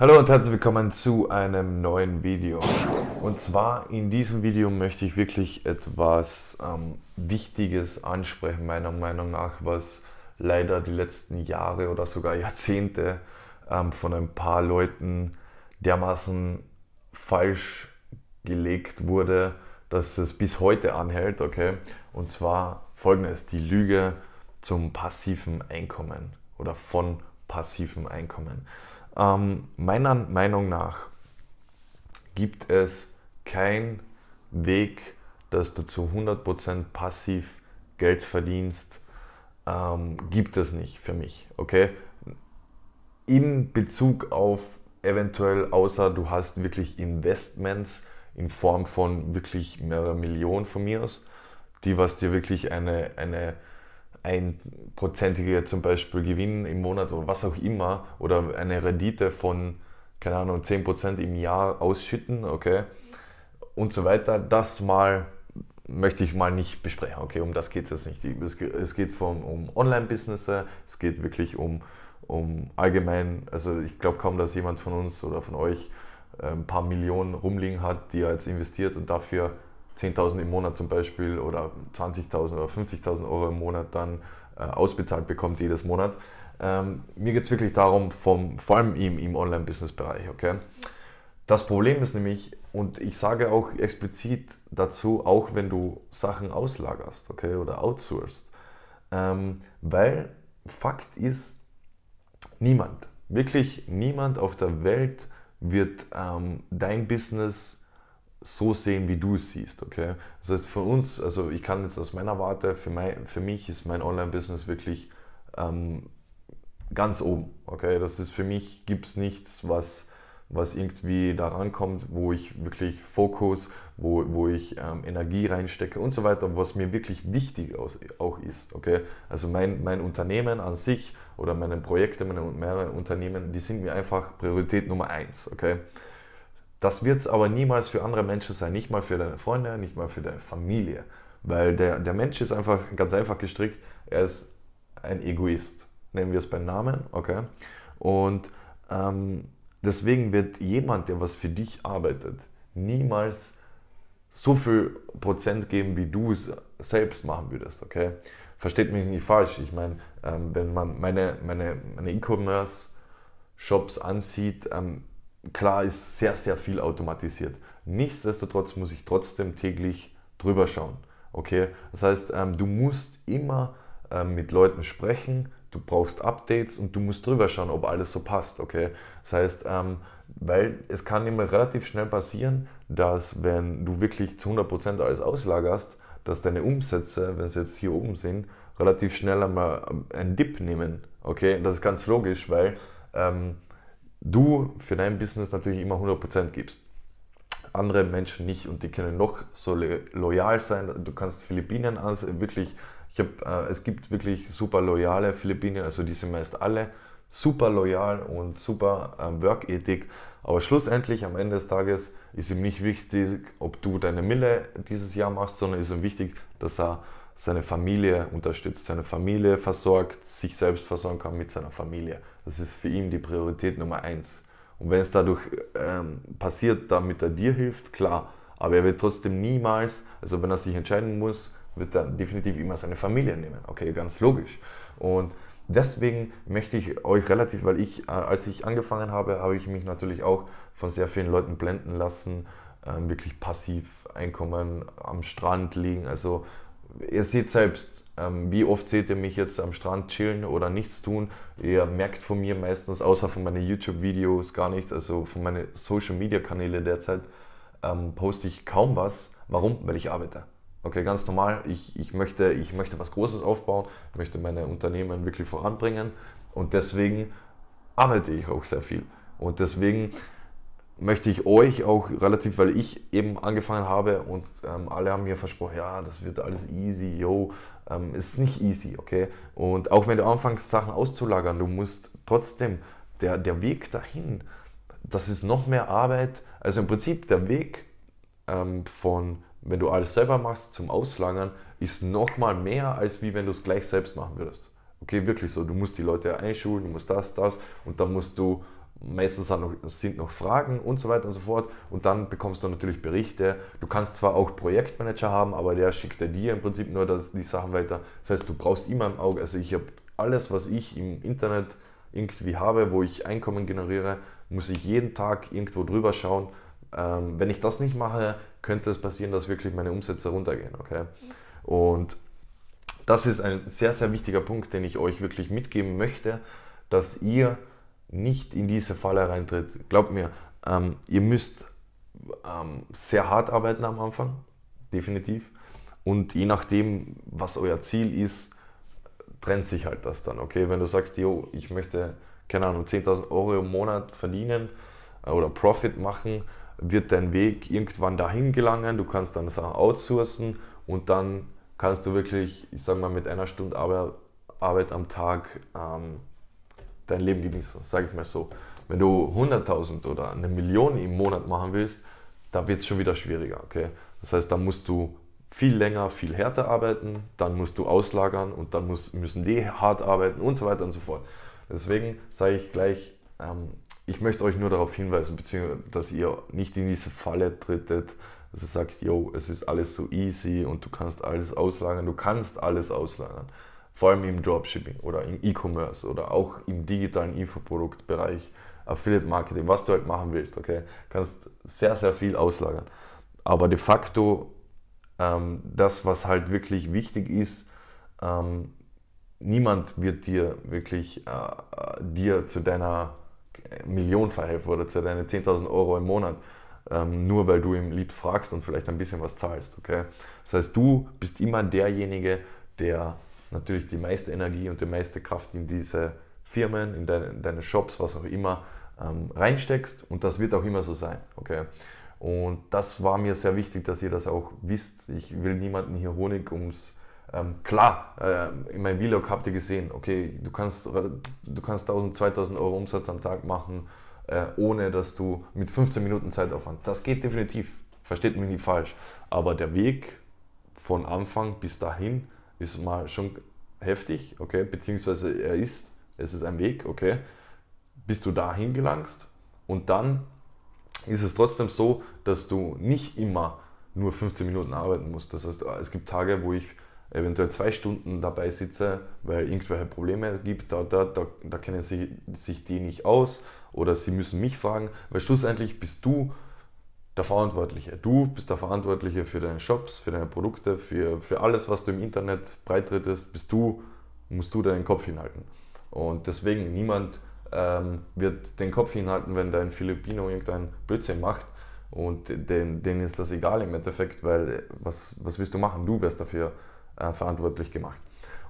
Hallo und herzlich willkommen zu einem neuen Video. Und zwar in diesem Video möchte ich wirklich etwas ähm, Wichtiges ansprechen, meiner Meinung nach, was leider die letzten Jahre oder sogar Jahrzehnte ähm, von ein paar Leuten dermaßen falsch gelegt wurde, dass es bis heute anhält, okay? Und zwar folgendes, die Lüge zum passiven Einkommen oder von passivem Einkommen. Ähm, meiner Meinung nach gibt es keinen Weg, dass du zu 100% passiv Geld verdienst. Ähm, gibt es nicht für mich, okay? In Bezug auf eventuell, außer du hast wirklich Investments in Form von wirklich mehrere Millionen von mir aus, die was dir wirklich eine, eine einprozentiger zum Beispiel Gewinn im Monat oder was auch immer oder eine Rendite von, keine Ahnung, 10% im Jahr ausschütten, okay, und so weiter, das mal möchte ich mal nicht besprechen, okay, um das geht es nicht. Es geht vom, um Online-Business, es geht wirklich um, um allgemein, also ich glaube kaum, dass jemand von uns oder von euch äh, ein paar Millionen rumliegen hat, die er jetzt investiert und dafür 10.000 im Monat zum Beispiel oder 20.000 oder 50.000 Euro im Monat dann äh, ausbezahlt bekommt jedes Monat. Ähm, mir geht es wirklich darum, vom, vor allem im, im Online-Business-Bereich. Okay? Das Problem ist nämlich, und ich sage auch explizit dazu, auch wenn du Sachen auslagerst okay, oder outsourcest, ähm, weil Fakt ist, niemand, wirklich niemand auf der Welt wird ähm, dein Business so sehen, wie du es siehst, okay? Das heißt, für uns, also ich kann jetzt aus meiner Warte, für, mein, für mich ist mein Online-Business wirklich ähm, ganz oben, okay? Das ist für mich, gibt es nichts, was, was irgendwie da rankommt, wo ich wirklich Fokus, wo, wo ich ähm, Energie reinstecke und so weiter, was mir wirklich wichtig auch ist, okay? Also mein, mein Unternehmen an sich oder meine Projekte, meine mehrere Unternehmen, die sind mir einfach Priorität Nummer eins, okay? Das wird es aber niemals für andere Menschen sein, nicht mal für deine Freunde, nicht mal für deine Familie. Weil der, der Mensch ist einfach ganz einfach gestrickt, er ist ein Egoist, nennen wir es beim Namen, okay? Und ähm, deswegen wird jemand, der was für dich arbeitet, niemals so viel Prozent geben, wie du es selbst machen würdest, okay? Versteht mich nicht falsch, ich meine, ähm, wenn man meine meine, meine E-Commerce-Shops ansieht, ähm, klar ist sehr, sehr viel automatisiert. Nichtsdestotrotz muss ich trotzdem täglich drüber schauen. Okay? Das heißt, ähm, du musst immer ähm, mit Leuten sprechen, du brauchst Updates und du musst drüber schauen, ob alles so passt. Okay? Das heißt, ähm, weil es kann immer relativ schnell passieren, dass wenn du wirklich zu 100% alles auslagerst, dass deine Umsätze, wenn sie jetzt hier oben sind, relativ schnell einmal einen Dip nehmen. Okay, das ist ganz logisch, weil ähm, du für dein Business natürlich immer 100% gibst. Andere Menschen nicht und die können noch so loyal sein. Du kannst Philippinen also wirklich, ich hab, äh, es gibt wirklich super loyale Philippinen, also die sind meist alle super loyal und super äh, Workethik. Aber schlussendlich am Ende des Tages ist ihm nicht wichtig, ob du deine Mille dieses Jahr machst, sondern ist ihm wichtig, dass er seine Familie unterstützt, seine Familie versorgt, sich selbst versorgen kann mit seiner Familie. Das ist für ihn die Priorität Nummer eins. Und wenn es dadurch ähm, passiert, damit er dir hilft, klar. Aber er wird trotzdem niemals, also wenn er sich entscheiden muss, wird er definitiv immer seine Familie nehmen. Okay, ganz logisch. Und deswegen möchte ich euch relativ, weil ich, äh, als ich angefangen habe, habe ich mich natürlich auch von sehr vielen Leuten blenden lassen, ähm, wirklich passiv Einkommen am Strand liegen, also ihr seht selbst, ähm, wie oft seht ihr mich jetzt am Strand chillen oder nichts tun. Ihr merkt von mir meistens, außer von meinen YouTube-Videos, gar nichts. Also von meinen Social-Media-Kanälen derzeit ähm, poste ich kaum was. Warum? Weil ich arbeite. Okay, ganz normal. Ich, ich, möchte, ich möchte was Großes aufbauen, möchte meine Unternehmen wirklich voranbringen und deswegen arbeite ich auch sehr viel. Und deswegen möchte ich euch auch relativ, weil ich eben angefangen habe und ähm, alle haben mir versprochen, ja, das wird alles easy, yo, ähm, ist nicht easy, okay? Und auch wenn du anfängst, Sachen auszulagern, du musst trotzdem, der, der Weg dahin, das ist noch mehr Arbeit, also im Prinzip der Weg ähm, von, wenn du alles selber machst, zum Auslagern, ist noch mal mehr, als wie wenn du es gleich selbst machen würdest. Okay, wirklich so, du musst die Leute einschulen, du musst das, das und dann musst du Meistens sind noch Fragen und so weiter und so fort. Und dann bekommst du natürlich Berichte. Du kannst zwar auch Projektmanager haben, aber der schickt dir im Prinzip nur das, die Sachen weiter. Das heißt, du brauchst immer im Auge. Also ich habe alles, was ich im Internet irgendwie habe, wo ich Einkommen generiere, muss ich jeden Tag irgendwo drüber schauen. Ähm, wenn ich das nicht mache, könnte es passieren, dass wirklich meine Umsätze runtergehen. Okay? Und das ist ein sehr, sehr wichtiger Punkt, den ich euch wirklich mitgeben möchte, dass ihr nicht in diese Falle reintritt. Glaubt mir, ähm, ihr müsst ähm, sehr hart arbeiten am Anfang, definitiv. Und je nachdem, was euer Ziel ist, trennt sich halt das dann. Okay, wenn du sagst, yo, ich möchte, keine Ahnung, 10.000 Euro im Monat verdienen äh, oder Profit machen, wird dein Weg irgendwann dahin gelangen. Du kannst dann Sachen outsourcen und dann kannst du wirklich, ich sag mal, mit einer Stunde Arbeit, Arbeit am Tag ähm, dein Leben genießen, sage ich mal so. Wenn du 100.000 oder eine Million im Monat machen willst, da wird es schon wieder schwieriger, okay? Das heißt, da musst du viel länger, viel härter arbeiten, dann musst du auslagern und dann muss, müssen die hart arbeiten und so weiter und so fort. Deswegen sage ich gleich, ähm, ich möchte euch nur darauf hinweisen, beziehungsweise, dass ihr nicht in diese Falle trittet, dass ihr sagt, yo, es ist alles so easy und du kannst alles auslagern, du kannst alles auslagern vor allem im Dropshipping oder im E-Commerce oder auch im digitalen Infoproduktbereich, Affiliate Marketing, was du halt machen willst, okay, kannst sehr, sehr viel auslagern. Aber de facto, ähm, das, was halt wirklich wichtig ist, ähm, niemand wird dir wirklich äh, dir zu deiner Million verhelfen oder zu deinen 10.000 Euro im Monat. Ähm, nur weil du ihm lieb fragst und vielleicht ein bisschen was zahlst. Okay? Das heißt, du bist immer derjenige, der natürlich die meiste Energie und die meiste Kraft in diese Firmen, in deine, in deine Shops, was auch immer, ähm, reinsteckst. Und das wird auch immer so sein. Okay? Und das war mir sehr wichtig, dass ihr das auch wisst. Ich will niemanden hier Honig ums ähm, klar, äh, in meinem Vlog habt ihr gesehen, okay, du kannst, äh, du kannst 1000, 2000 Euro Umsatz am Tag machen, äh, ohne dass du mit 15 Minuten Zeitaufwand. Das geht definitiv, versteht mich nicht falsch. Aber der Weg von Anfang bis dahin ist mal schon heftig, okay, beziehungsweise er ist, es ist ein Weg, okay, bis du dahin gelangst und dann ist es trotzdem so, dass du nicht immer nur 15 Minuten arbeiten musst. Das heißt, es gibt Tage, wo ich eventuell zwei Stunden dabei sitze, weil irgendwelche Probleme gibt, da, da, da, da kennen sie sich die nicht aus oder sie müssen mich fragen, weil schlussendlich bist du der Verantwortliche. Du bist der Verantwortliche für deine Shops, für deine Produkte, für, für alles, was du im Internet breitrittest, bist du, musst du deinen Kopf hinhalten. Und deswegen, niemand ähm, wird den Kopf hinhalten, wenn dein Filipino irgendein Blödsinn macht. Und denen, denen ist das egal im Endeffekt, weil was, was willst du machen? Du wirst dafür äh, verantwortlich gemacht.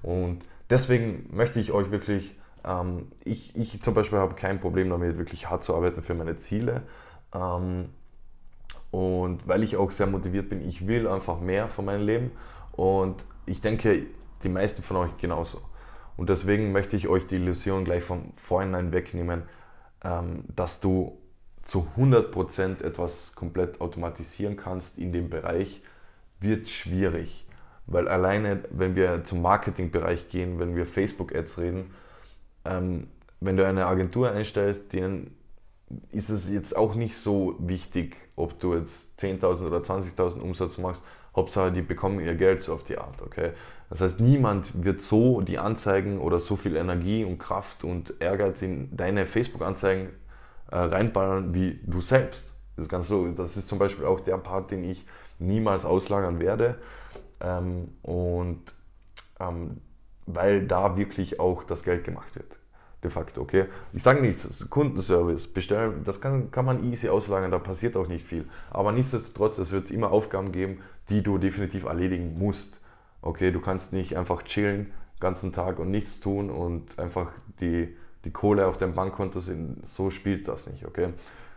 Und deswegen möchte ich euch wirklich, ähm, ich, ich zum Beispiel habe kein Problem damit, wirklich hart zu arbeiten für meine Ziele. Ähm, und weil ich auch sehr motiviert bin, ich will einfach mehr von meinem Leben. Und ich denke, die meisten von euch genauso. Und deswegen möchte ich euch die Illusion gleich von vornherein wegnehmen, ähm, dass du zu 100% etwas komplett automatisieren kannst in dem Bereich, wird schwierig. Weil alleine, wenn wir zum Marketingbereich gehen, wenn wir Facebook-Ads reden, ähm, wenn du eine Agentur einstellst, die ist es jetzt auch nicht so wichtig, ob du jetzt 10.000 oder 20.000 Umsatz machst. Hauptsache, die bekommen ihr Geld so auf die Art, okay? Das heißt, niemand wird so die Anzeigen oder so viel Energie und Kraft und Ehrgeiz in deine Facebook-Anzeigen äh, reinballern wie du selbst. Das ist ganz so. Das ist zum Beispiel auch der Part, den ich niemals auslagern werde. Ähm, und ähm, weil da wirklich auch das Geld gemacht wird de facto, okay? Ich sage nichts, Kundenservice, bestellen, das kann, kann man easy auslagern, da passiert auch nicht viel. Aber nichtsdestotrotz, es wird immer Aufgaben geben, die du definitiv erledigen musst. Okay, du kannst nicht einfach chillen, ganzen Tag und nichts tun und einfach die, die Kohle auf dem Bankkonto sind. So spielt das nicht, okay?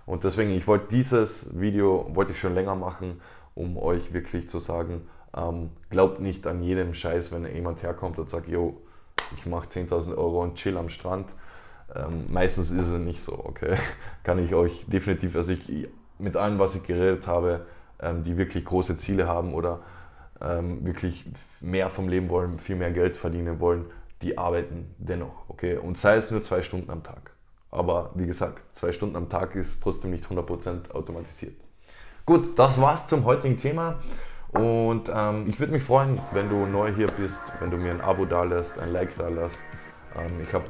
Und deswegen, ich wollte dieses Video, wollte ich schon länger machen, um euch wirklich zu sagen, ähm, glaubt nicht an jedem Scheiß, wenn jemand herkommt und sagt, yo, ich mache 10.000 Euro und chill am Strand. Ähm, meistens ist es nicht so, okay. Kann ich euch definitiv, also ich, mit allem, was ich geredet habe, ähm, die wirklich große Ziele haben oder ähm, wirklich mehr vom Leben wollen, viel mehr Geld verdienen wollen, die arbeiten dennoch, okay. Und sei es nur zwei Stunden am Tag. Aber wie gesagt, zwei Stunden am Tag ist trotzdem nicht 100% automatisiert. Gut, das war's zum heutigen Thema. Und ähm, ich würde mich freuen, wenn du neu hier bist, wenn du mir ein Abo da lässt, ein Like da lässt. Ähm, ich habe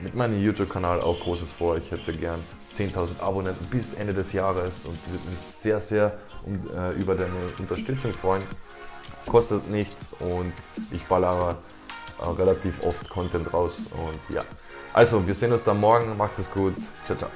mit meinem YouTube-Kanal auch Großes vor. Ich hätte gern 10.000 Abonnenten bis Ende des Jahres und würde mich sehr, sehr um, äh, über deine Unterstützung freuen. Kostet nichts und ich ballere äh, relativ oft Content raus. Und ja, also wir sehen uns dann morgen. Macht es gut. Ciao, ciao.